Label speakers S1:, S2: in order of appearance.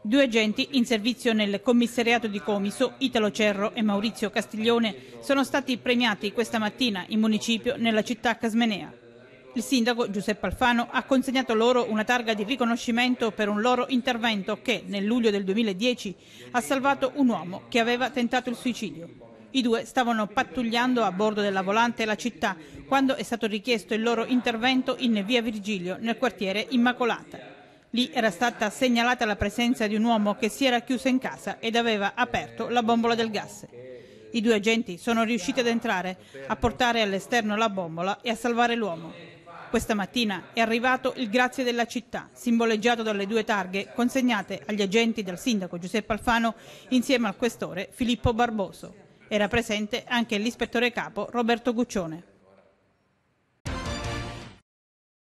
S1: Due agenti in servizio nel commissariato di Comiso, Italo Cerro e Maurizio Castiglione, sono stati premiati questa mattina in municipio nella città Casmenea. Il sindaco Giuseppe Alfano ha consegnato loro una targa di riconoscimento per un loro intervento che, nel luglio del 2010, ha salvato un uomo che aveva tentato il suicidio. I due stavano pattugliando a bordo della volante la città quando è stato richiesto il loro intervento in via Virgilio, nel quartiere Immacolata. Lì era stata segnalata la presenza di un uomo che si era chiuso in casa ed aveva aperto la bombola del gas. I due agenti sono riusciti ad entrare, a portare all'esterno la bombola e a salvare l'uomo. Questa mattina è arrivato il grazie della città, simboleggiato dalle due targhe consegnate agli agenti dal sindaco Giuseppe Alfano insieme al questore Filippo Barboso. Era presente anche l'ispettore capo Roberto Guccione.